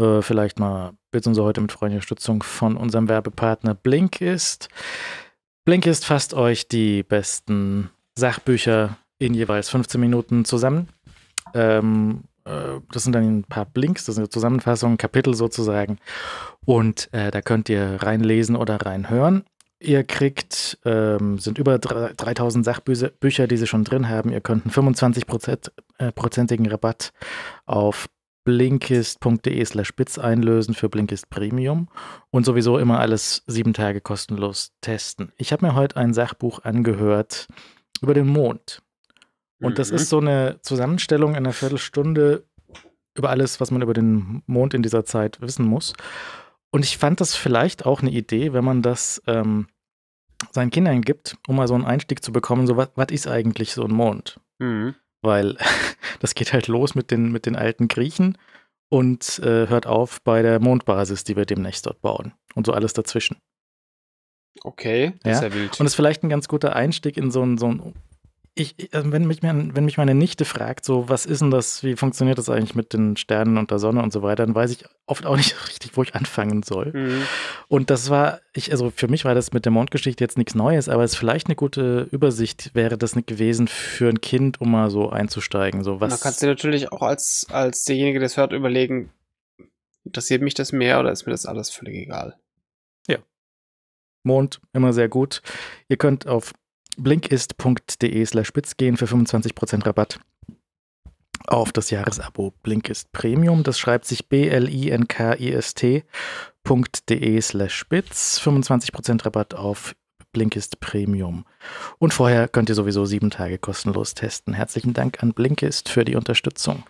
äh, vielleicht mal unsere heute mit freundlicher Unterstützung von unserem Werbepartner Blinkist. Blinkist fasst euch die besten Sachbücher in jeweils 15 Minuten zusammen. Ähm, äh, das sind dann ein paar Blinks, das sind Zusammenfassungen, Kapitel sozusagen. Und äh, da könnt ihr reinlesen oder reinhören. Ihr kriegt, ähm, sind über 3000 Sachbücher, die sie schon drin haben. Ihr könnt einen 25-prozentigen äh, Rabatt auf blinkist.de slash bits einlösen für Blinkist Premium und sowieso immer alles sieben Tage kostenlos testen. Ich habe mir heute ein Sachbuch angehört über den Mond. Und mhm. das ist mhm. so eine Zusammenstellung in einer Viertelstunde über alles, was man über den Mond in dieser Zeit wissen muss. Und ich fand das vielleicht auch eine Idee, wenn man das ähm, seinen Kindern gibt, um mal so einen Einstieg zu bekommen, so was ist eigentlich so ein Mond? Mhm. Weil das geht halt los mit den, mit den alten Griechen und äh, hört auf bei der Mondbasis, die wir demnächst dort bauen. Und so alles dazwischen. Okay, das ja? ist ja wild. Und ist vielleicht ein ganz guter Einstieg in so ein, so ein ich, äh, also wenn mich, wenn mich meine Nichte fragt, so, was ist denn das, wie funktioniert das eigentlich mit den Sternen und der Sonne und so weiter, dann weiß ich oft auch nicht richtig, wo ich anfangen soll. Mhm. Und das war, ich, also für mich war das mit der Mondgeschichte jetzt nichts Neues, aber es ist vielleicht eine gute Übersicht wäre das nicht gewesen für ein Kind, um mal so einzusteigen. So, was da kannst du natürlich auch als, als derjenige, der es hört, überlegen, interessiert mich das mehr oder ist mir das alles völlig egal? Ja. Mond, immer sehr gut. Ihr könnt auf blinkist.de slash spitzgehen für 25% Rabatt auf das Jahresabo Blinkist Premium. Das schreibt sich blinkist.de slash spitz. 25% Rabatt auf Blinkist Premium. Und vorher könnt ihr sowieso sieben Tage kostenlos testen. Herzlichen Dank an Blinkist für die Unterstützung.